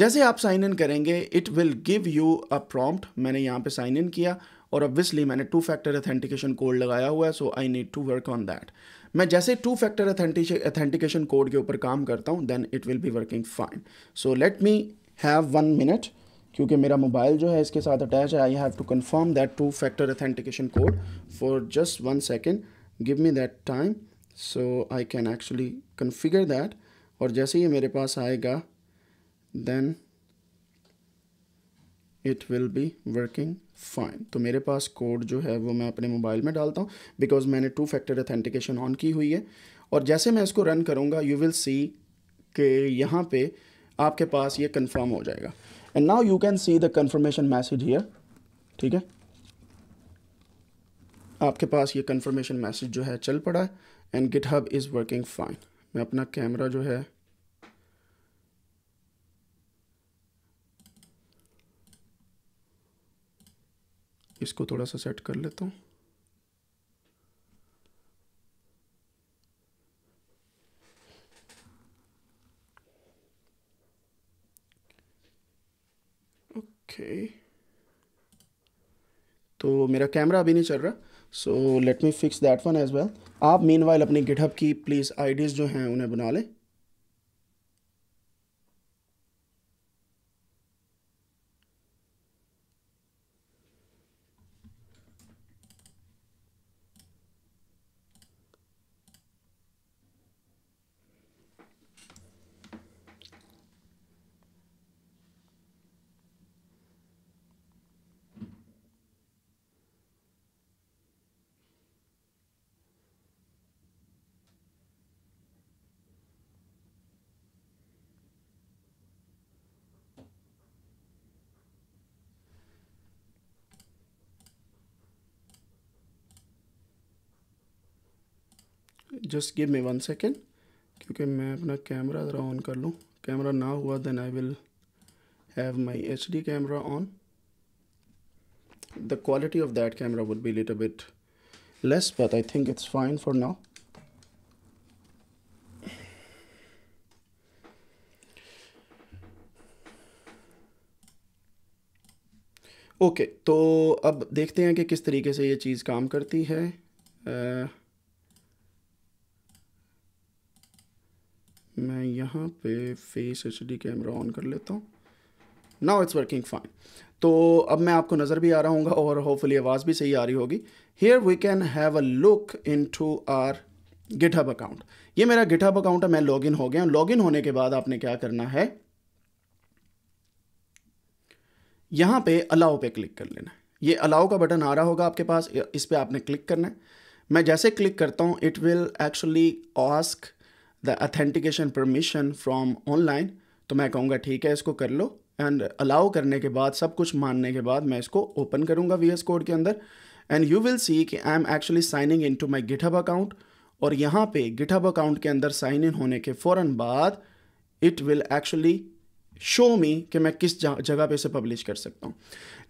जैसे आप साइन इन करेंगे it will give you a prompt मैंने यहाँ पे साइन इन किया और ऑब्वियसली मैंने टू फैक्टर अथेंटिकेशन कोड लगाया हुआ है so I need to work on that मैं जैसे टू फैक्टर अथेंटिकेशन कोड के ऊपर काम करता हूँ then it will be working fine so let me have one minute क्योंकि मेरा मोबाइल जो है इसके साथ अटैच है I have to confirm that two factor authentication code for just one second give me that time so I can actually configure that और जैसे ही मेरे पास आएगा then it will be working fine तो मेरे पास कोड जो है वो मैं अपने मोबाइल में डालता हूँ बिकॉज मैंने टू फैक्टर अथेंटिकेशन ऑन की हुई है और जैसे मैं इसको रन करूँगा यू विल सी कि यहाँ पे आपके पास ये कन्फर्म हो जाएगा and now you can see the confirmation message here ठीक है आपके पास ये कन्फर्मेशन मैसेज जो है चल पड़ा है and GitHub is working fine मैं अपना कैमरा जो है इसको थोड़ा सा सेट कर लेता हूँ ओके तो मेरा कैमरा अभी नहीं चल रहा so let me fix that one as well आप मीन वाइल अपनी गिटहब की प्लीज़ आईडीज़ जो हैं उन्हें बना लें just give me one second क्योंकि मैं अपना कैमरा ज़रा ऑन कर लूँ कैमरा ना हुआ then I will have my H D camera on the quality of that camera would be lit little bit less but I think it's fine for now okay okay, तो अब देखते हैं कि किस तरीके से ये चीज़ काम करती है मैं यहाँ पे फेस एच कैमरा ऑन कर लेता हूँ नाउ इट्स वर्किंग फाइन तो अब मैं आपको नज़र भी आ रहा हूँ और होपफुली आवाज़ भी सही आ रही होगी here we can have a look into our GitHub account ये मेरा गिटअप अकाउंट है मैं लॉगिन हो गया लॉगिन होने के बाद आपने क्या करना है यहाँ पे अलाउ पे क्लिक कर लेना है ये अलाउ का बटन आ रहा होगा आपके पास इस पर आपने क्लिक करना है मैं जैसे क्लिक करता हूँ it will actually ask the authentication permission from online तो मैं कहूँगा ठीक है इसको कर लो एंड अलाउ करने के बाद सब कुछ मानने के बाद मैं इसको ओपन करूँगा वी एस कोड के अंदर एंड यू विल सी कि I am actually signing in to my GitHub account और यहाँ पे गिटहब अकाउंट के अंदर साइन इन होने के फ़ौर बाद it will actually show me कि मैं किस जगह पे इसे पब्लिश कर सकता हूँ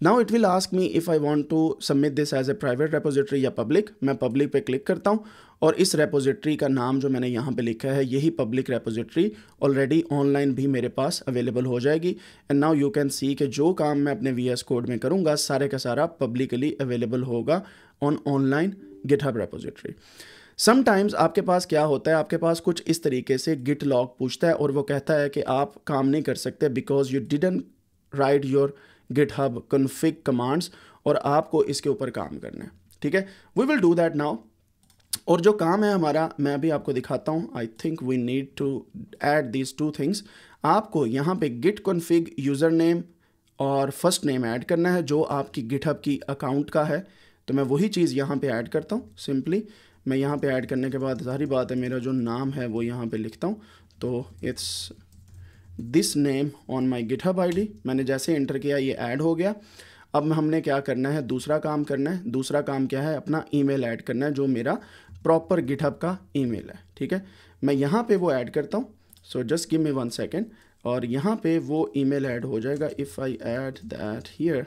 now it will ask me if I want to submit this as a private repository या पब्लिक मैं पब्लिक पे क्लिक करता हूँ और इस रेपोजिटरी का नाम जो मैंने यहाँ पे लिखा है यही पब्लिक रेपोजिटरी ऑलरेडी ऑनलाइन भी मेरे पास अवेलेबल हो जाएगी and now you can see कि जो काम मैं अपने वी एस कोड में करूँगा सारे का सारा पब्लिकली अवेलेबल होगा on online GitHub repository sometimes आपके पास क्या होता है आपके पास कुछ इस तरीके से गिट लॉग पूछता है और वो कहता है कि आप काम नहीं कर सकते because you didn't write your GitHub config commands और आपको इसके ऊपर काम करना है ठीक है we will do that now और जो काम है हमारा मैं भी आपको दिखाता हूँ I think we need to add these two things आपको यहाँ पे गिट कन्फिग यूज़र नेम और फर्स्ट नेम ऐड करना है जो आपकी गिटहब की अकाउंट का है तो मैं वही चीज़ यहाँ पे ऐड करता हूँ सिंपली मैं यहाँ पे ऐड करने के बाद सारी बात है मेरा जो नाम है वो यहाँ पे लिखता हूँ तो it's this name on my GitHub ID मैंने जैसे इंटर किया ये ऐड हो गया अब हमने क्या करना है दूसरा काम करना है दूसरा काम क्या है अपना ई ऐड करना है जो मेरा प्रॉपर गिटहब का ई है ठीक है मैं यहाँ पर वो ऐड करता हूँ so just give me one second और यहाँ पे वो ईमेल ऐड हो जाएगा if I add that here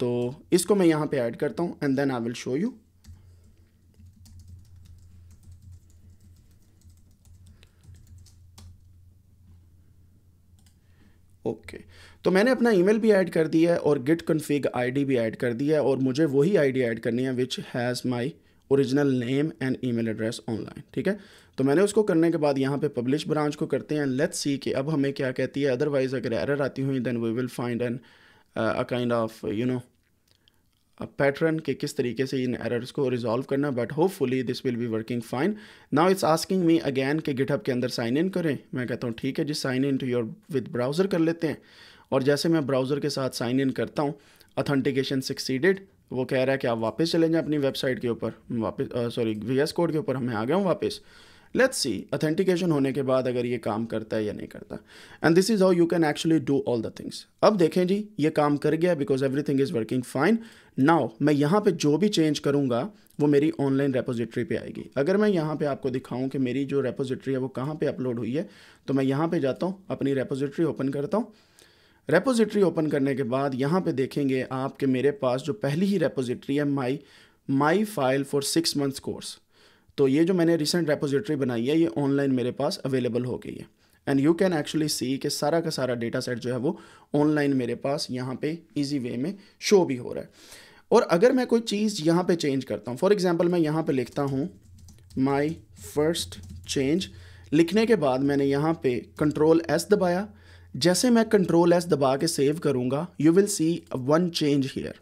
तो इसको मैं यहाँ पे ऐड करता हूँ and then I will show you okay okay. तो मैंने अपना ईमेल भी ऐड कर दिया है और गिट कन्फिग आईडी भी ऐड कर दिया है और मुझे वही आईडी ऐड करनी है which has my original name and email address online ठीक है तो मैंने उसको करने के बाद यहाँ पे पब्लिश ब्रांच को करते हैं लेट्स सी कि अब हमें क्या कहती है अदरवाइज़ अगर एरर आती हुई then we will find an a kind of you know pattern के किस तरीके से इन एरर्स को रिजॉल्व करना but hopefully this will be working fine now it's asking me again के गिटअप के अंदर साइन इन करें मैं कहता हूँ ठीक है जी sign in to your with browser कर लेते हैं और जैसे मैं ब्राउज़र के साथ साइन इन करता हूँ अथेंटिकेशन सक्सीडेड वो कह रहा है कि आप वापस चले जाएँ अपनी वेबसाइट के ऊपर वापस सॉरी वी एस कोड के ऊपर हमें आ गया हूँ वापस लेट्स सी अथेंटिकेशन होने के बाद अगर ये काम करता है या नहीं करता and this is how you can actually do all the things अब देखें जी ये काम कर गया because everything is working fine now मैं यहाँ पे जो भी चेंज करूँगा वो मेरी ऑनलाइन रेपोजिटरी पे आएगी अगर मैं यहाँ पे आपको दिखाऊँ कि मेरी जो रेपोजिटरी है वो कहाँ पे अपलोड हुई है तो मैं यहाँ पे जाता हूँ अपनी रेपोजिटरी ओपन करता हूँ रेपोजिटरी ओपन करने के बाद यहाँ पे देखेंगे आपके मेरे पास जो पहली ही रेपोजिटरी है my my file for six months course तो ये जो मैंने रिसेंट रेपोजिटरी बनाई है ये ऑनलाइन मेरे पास अवेलेबल हो गई है and you can actually see कि सारा का सारा डेटा सेट जो है वो ऑनलाइन मेरे पास यहाँ पे इजी वे में शो भी हो रहा है और अगर मैं कोई चीज़ यहाँ पे चेंज करता हूँ फॉर एग्जांपल मैं यहाँ पे लिखता हूँ माय फर्स्ट चेंज लिखने के बाद मैंने यहाँ पे कंट्रोल एस दबाया जैसे मैं कंट्रोल एस दबा के सेव करूँगा you will see one change here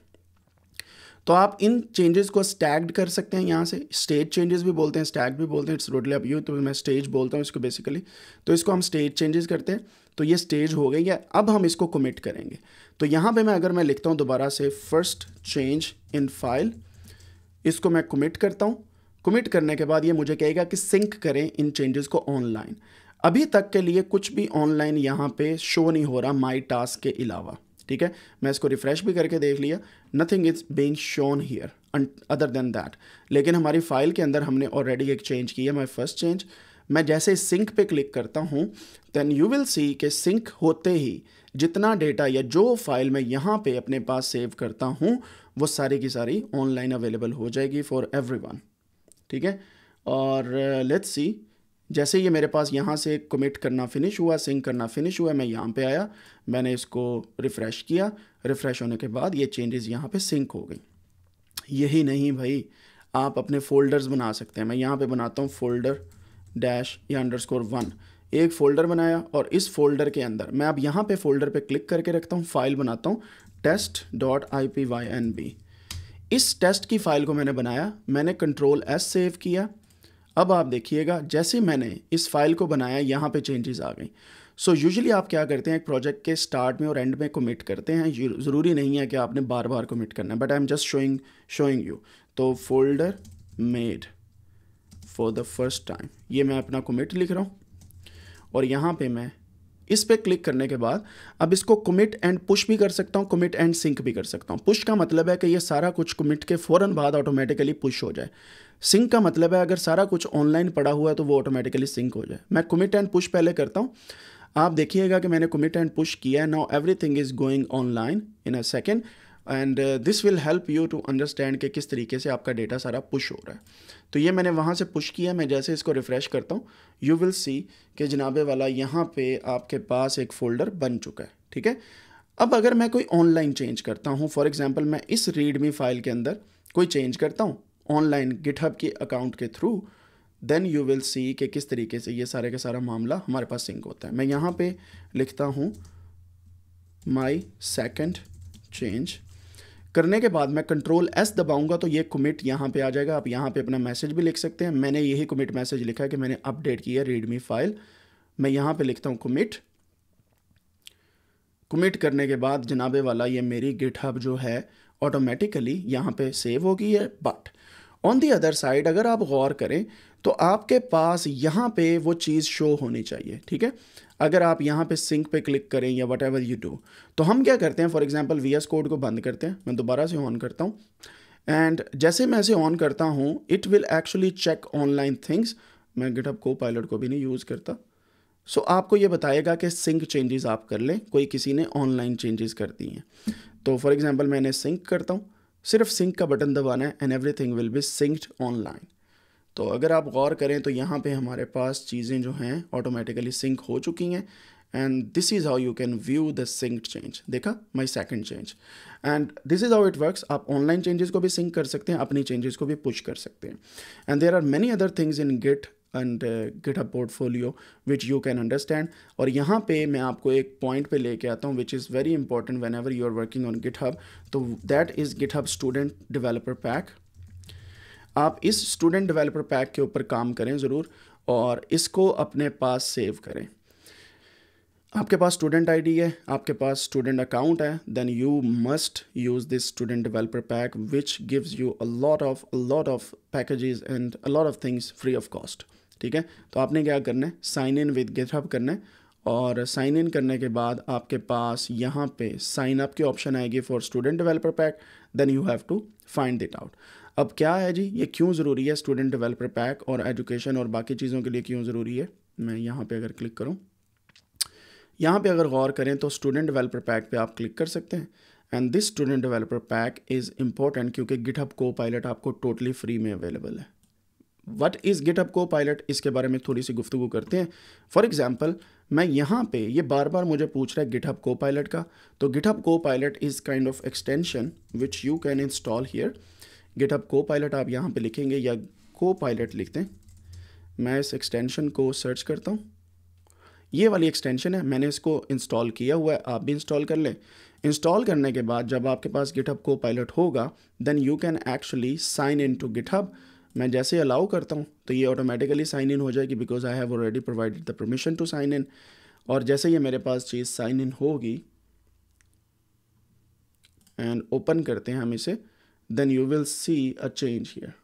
तो आप इन चेंजेस को स्टैग्ड कर सकते हैं यहाँ से स्टेज चेंजेस भी बोलते हैं स्टैग भी बोलते हैं इट्स रोडली अप यू तो मैं स्टेज बोलता हूँ इसको बेसिकली तो इसको हम स्टेज चेंजेस करते हैं तो ये स्टेज हो गई है अब हम इसको कमिट करेंगे तो यहाँ पे मैं अगर मैं लिखता हूँ दोबारा से फर्स्ट चेंज इन फाइल इसको मैं कमिट करता हूँ कमिट करने के बाद ये मुझे कहेगा कि सिंक करें इन चेंजेस को ऑनलाइन अभी तक के लिए कुछ भी ऑनलाइन यहाँ पे शो नहीं हो रहा माई टास्क के अलावा ठीक है मैं इसको रिफ़्रेश भी करके देख लिया nothing is being shown here other than that लेकिन हमारी फ़ाइल के अंदर हमने ऑलरेडी एक चेंज किया माई फर्स्ट चेंज मैं जैसे सिंक पे क्लिक करता हूँ देन यू विल सी के सिंक होते ही जितना डेटा या जो फाइल मैं यहाँ पे अपने पास सेव करता हूँ वो सारी की सारी ऑनलाइन अवेलेबल हो जाएगी फॉर एवरीवन ठीक है और लेट्स uh, सी जैसे ये मेरे पास यहाँ से कमिट करना फिनिश हुआ सिंक करना फिनिश हुआ मैं यहाँ पे आया मैंने इसको रिफ़्रेश किया रिफ़्रेश होने के बाद ये चेंजेस यहाँ पे सिंक हो गई यही नहीं भाई आप अपने फ़ोल्डर्स बना सकते हैं मैं यहाँ पे बनाता हूँ फ़ोल्डर डैश या अंडर स्कोर वन एक फ़ोल्डर बनाया और इस फ़ोल्डर के अंदर मैं अब यहाँ पर फ़ोल्डर पर क्लिक करके रखता हूँ फ़ाइल बनाता हूँ test dot I P Y N B इस टेस्ट की फ़ाइल को मैंने बनाया मैंने कंट्रोल एस सेव किया अब आप देखिएगा जैसे मैंने इस फाइल को बनाया यहाँ पे चेंजेस आ गई सो यूजुअली आप क्या करते हैं एक प्रोजेक्ट के स्टार्ट में और एंड में कमिट करते हैं ज़रूरी नहीं है कि आपने बार बार कमिट करना है but I am just showing showing you तो folder made for the first time ये मैं अपना कमिट लिख रहा हूँ और यहाँ पे मैं इस पर क्लिक करने के बाद अब इसको कमिट एंड पुश भी कर सकता हूँ कमिट एंड सिंक भी कर सकता हूँ पुश का मतलब है कि ये सारा कुछ कमिट के फ़ौरन बाद ऑटोमेटिकली पुश हो जाए सिंक का मतलब है अगर सारा कुछ ऑनलाइन पड़ा हुआ है तो वो ऑटोमेटिकली सिंक हो जाए मैं कमिट एंड पुश पहले करता हूँ आप देखिएगा कि मैंने कमिट एंड पुश किया है now everything is going online in a second and this will help you to understand कि किस तरीके से आपका डेटा सारा पुश हो रहा है तो ये मैंने वहाँ से पुश किया मैं जैसे इसको रिफ़्रेश करता हूँ यू विल सी कि जनाबे वाला यहाँ पे आपके पास एक फ़ोल्डर बन चुका है ठीक है अब अगर मैं कोई ऑनलाइन चेंज करता हूँ फॉर एग्ज़ाम्पल मैं इस रीडमी फाइल के अंदर कोई चेंज करता हूँ ऑनलाइन गिटहब के अकाउंट के through then you will see कि किस तरीके से ये सारे का सारा मामला हमारे पास सिंक होता है मैं यहाँ पे लिखता हूँ माई सेकेंड चेंज करने के बाद मैं कंट्रोल एस दबाऊंगा तो ये कमिट यहाँ पे आ जाएगा आप यहाँ पे अपना मैसेज भी लिख सकते हैं मैंने यही कमिट मैसेज लिखा है कि मैंने अपडेट किया रीडमी फाइल मैं यहाँ पे लिखता हूँ कमिट कमिट करने के बाद जनाबे वाला ये मेरी गिटहब जो है ऑटोमेटिकली यहाँ पे सेव होगी है but on the other side अगर आप गौर करें तो आपके पास यहाँ पे वो चीज़ शो होनी चाहिए ठीक है अगर आप यहाँ पे सिंक पे क्लिक करें या वट एवर यू डू तो हम क्या करते हैं for example V S code को बंद करते हैं मैं दोबारा से ऑन करता हूँ एंड जैसे मैं इसे ऑन करता हूँ it will actually check online things मैं गिटअप को पायलट को भी नहीं यूज़ करता सो so, आपको ये बताएगा कि सिंक चेंजेस आप कर लें कोई किसी ने ऑनलाइन चेंजेस कर दी हैं तो फॉर एग्ज़ाम्पल मैंने सिंक करता हूँ सिर्फ सिंक का बटन दबाना है and everything will be synced online तो अगर आप गौर करें तो यहाँ पे हमारे पास चीज़ें जो हैं ऑटोमेटिकली सिंक हो चुकी हैं and this is how you can view the synced change देखा my second change and this is how it works आप ऑनलाइन चेंजेस को भी सिंक कर सकते हैं अपनी चेंजेस को भी पुश कर सकते हैं and there are many other things in git and git portfolio which you can understand और यहाँ पर मैं आपको एक पॉइंट पर लेके आता हूँ which is very important whenever you are working on GitHub तो that is GitHub student developer pack आप इस स्टूडेंट डिवेलपर पैक के ऊपर काम करें ज़रूर और इसको अपने पास सेव करें आपके पास स्टूडेंट आई डी है आपके पास स्टूडेंट अकाउंट है then you must use this student developer pack which gives you a lot of a lot of packages and a lot of things free of cost ठीक है तो आपने क्या करना है साइन इन विद गिथहब करना है और साइन इन करने के बाद आपके पास यहाँ पे साइन अप की ऑप्शन आएगी for student developer pack then you have to find it out अब क्या है जी ये क्यों ज़रूरी है स्टूडेंट डेवलपर पैक और एजुकेशन और बाकी चीज़ों के लिए क्यों ज़रूरी है मैं यहाँ पे अगर क्लिक करूँ यहाँ पे अगर गौर करें तो स्टूडेंट डेवलपर पैक पे आप क्लिक कर सकते हैं and this student developer pack is important क्योंकि गिटहब को पायलट आपको टोटली फ्री में अवेलेबल है what is GitHub Copilot इसके बारे में थोड़ी सी गुफ्तु करते हैं फॉर एग्ज़ाम्पल मैं यहाँ पे ये बार बार मुझे पूछ रहा है गिटअप को पायलट का तो GitHub Copilot is kind of extension which you can install here GitHub Copilot आप यहाँ पे लिखेंगे या को पायलट लिखते हैं मैं इस एक्सटेंशन को सर्च करता हूँ ये वाली एक्सटेंशन है मैंने इसको इंस्टॉल किया हुआ है आप भी इंस्टॉल कर लें इंस्टॉल करने के बाद जब आपके पास गिटअप को पायलट होगा then you can actually sign in to GitHub मैं जैसे अलाउ करता हूँ तो ये ऑटोमेटिकली साइन इन हो जाएगी because I have already provided the permission to sign in और जैसे ये मेरे पास चीज़ साइन इन होगी एंड ओपन करते हैं हम इसे then you will see a change here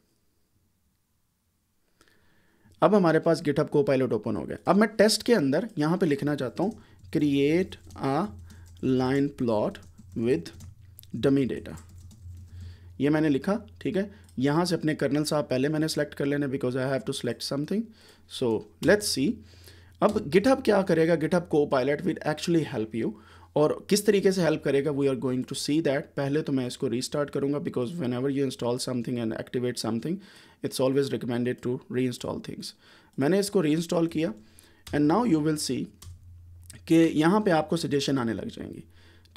अब हमारे पास गिटअप को पायलट ओपन हो गया अब मैं टेस्ट के अंदर यहाँ पे लिखना चाहता हूँ create a line plot with dummy data ये मैंने लिखा ठीक है यहाँ से अपने कर्नल साहब पहले मैंने सेलेक्ट कर लेने because I have to select something so let's see अब गिटहब क्या करेगा GitHub Copilot with actually help you और किस तरीके से हेल्प करेगा we are going to see that पहले तो मैं इसको रीस्टार्ट करूँगा because whenever you install something and activate something it's always recommended to reinstall things मैंने इसको री इंस्टॉल किया and now you will see कि यहाँ पे आपको सजेशन आने लग जाएंगी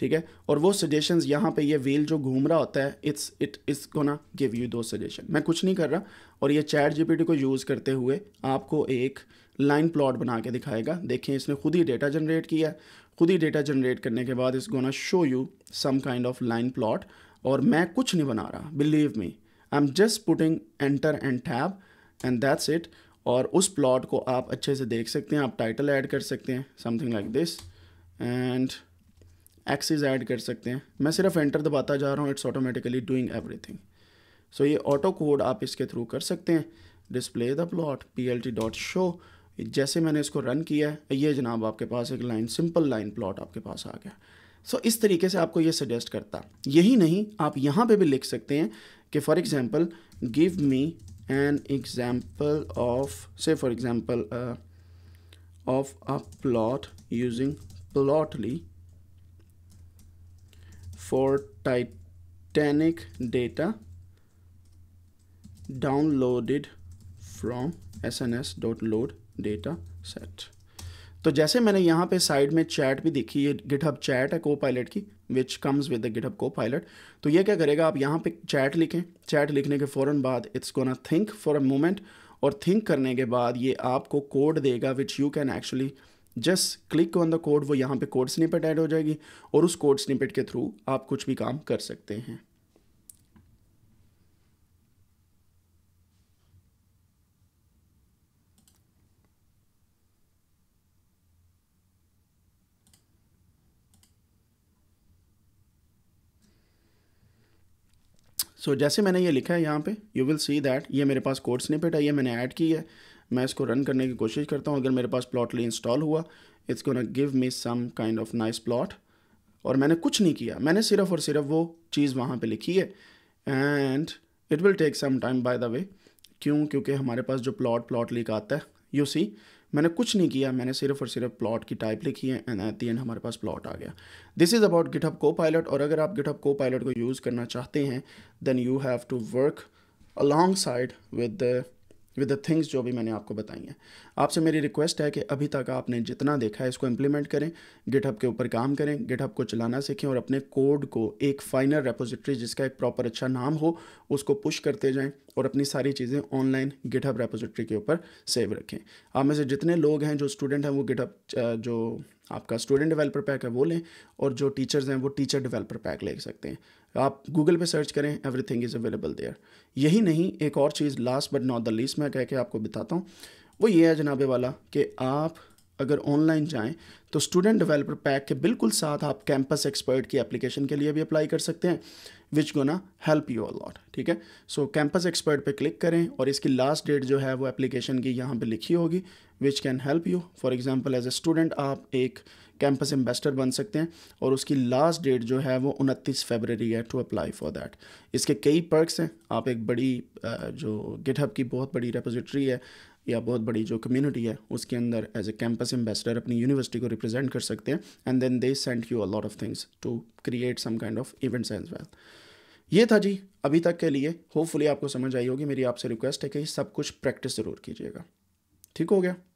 ठीक है और वो सजेशन यहाँ पे ये व्हील जो घूम रहा होता है it's it is gonna give you दो सजेशन मैं कुछ नहीं कर रहा और ये चैट जीपीटी को यूज़ करते हुए आपको एक लाइन प्लॉट बना के दिखाएगा देखें इसने खुद ही डेटा जनरेट किया है खुद ही डेटा जनरेट करने के बाद is gonna show you some kind of line plot और मैं कुछ नहीं बना रहा believe me I am just putting enter and tab and that's it और उस प्लॉट को आप अच्छे से देख सकते हैं आप टाइटल ऐड कर सकते हैं something like this and axes add कर सकते हैं मैं सिर्फ एंटर दबाता जा रहा हूँ it's automatically doing everything so ये ऑटो कोड आप इसके थ्रू कर सकते हैं display the plot P L T dot show जैसे मैंने इसको रन किया है ये जनाब आपके पास एक लाइन सिंपल लाइन प्लॉट आपके पास आ गया सो so, इस तरीके से आपको ये सजेस्ट करता यही नहीं आप यहाँ पे भी लिख सकते हैं कि for example give me an example of से for example of a plot using plotly for Titanic data downloaded from sns.load data set. तो जैसे मैंने यहाँ पे साइड में चैट भी देखी ये गिटहब चैट है को पायलट की which comes with the GitHub Copilot तो ये क्या करेगा आप यहाँ पे चैट लिखें चैट लिखने के फौरन बाद it's gonna think for a moment और थिंक करने के बाद ये आपको कोड देगा which you can actually just click on the code वो यहाँ पे कोड स्निपेट ऐड हो जाएगी और उस कोड स्निपेट के थ्रू आप कुछ भी काम कर सकते हैं सो so, जैसे मैंने ये लिखा है यहाँ पे यू विल सी दैट ये मेरे पास कोड स्निपेट है ये मैंने ऐड की है मैं इसको रन करने की कोशिश करता हूँ अगर मेरे पास प्लॉटली इंस्टॉल हुआ it's gonna give me some kind of nice plot और मैंने कुछ नहीं किया मैंने सिर्फ और सिर्फ वो चीज़ वहाँ पे लिखी है and it will take some time by the way क्यों क्योंकि हमारे पास जो प्लॉट प्लॉट ली का आता है यू सी मैंने कुछ नहीं किया मैंने सिर्फ और सिर्फ प्लॉट की टाइप लिखी है एंड एट दी एंड हमारे पास प्लॉट आ गया this is about GitHub Copilot और अगर आप गिटअप को पायलट को यूज़ करना चाहते हैं then you have to work alongside with the with the things जो भी मैंने आपको बताई हैं आपसे मेरी रिक्वेस्ट है कि अभी तक आपने जितना देखा है इसको इम्प्लीमेंट करें गिटहब के ऊपर काम करें गिटहब को चलाना सीखें और अपने कोड को एक फाइनल रेपोजिटरी जिसका एक प्रॉपर अच्छा नाम हो उसको पुश करते जाएं और अपनी सारी चीज़ें ऑनलाइन गिटहब रेपोजिटरी के ऊपर सेव रखें आप में से जितने लोग हैं जो स्टूडेंट हैं वो गिटहब जो आपका स्टूडेंट डेवलपर पैक है वो लें और जो टीचर्स हैं वो टीचर डेवलपर पैक ले सकते हैं आप गूगल पे सर्च करें एवरीथिंग इज़ अवेलेबल देयर यही नहीं एक और चीज़ last but not the least मैं कह के आपको बताता हूँ वो ये है जनाबे वाला कि आप अगर ऑनलाइन जाएं तो स्टूडेंट डेवलपर पैक के बिल्कुल साथ आप कैंपस एक्सपर्ट की एप्लीकेशन के लिए भी अप्लाई कर सकते हैं which gonna help you a lot ठीक है सो कैंपस एक्सपर्ट पे क्लिक करें और इसकी लास्ट डेट जो है वो एप्लीकेशन की यहाँ पे लिखी होगी which can help you for example as a student आप एक कैंपस एम्बेसडर बन सकते हैं और उसकी लास्ट डेट जो है वो उनतीस फेबररी है टू अप्लाई फॉर दैट इसके कई पर्कस हैं आप एक बड़ी जो गिटहब की बहुत बड़ी रेपोजिटरी है या बहुत बड़ी जो कम्युनिटी है उसके अंदर एज ए कैंपस एम्बेसडर अपनी यूनिवर्सिटी को रिप्रेजेंट कर सकते हैं and then they send you a lot of things to create some kind of events as well ये था जी अभी तक के लिए होपफुली आपको समझ आई होगी मेरी आपसे रिक्वेस्ट है कि सब कुछ प्रैक्टिस ज़रूर कीजिएगा ठीक हो गया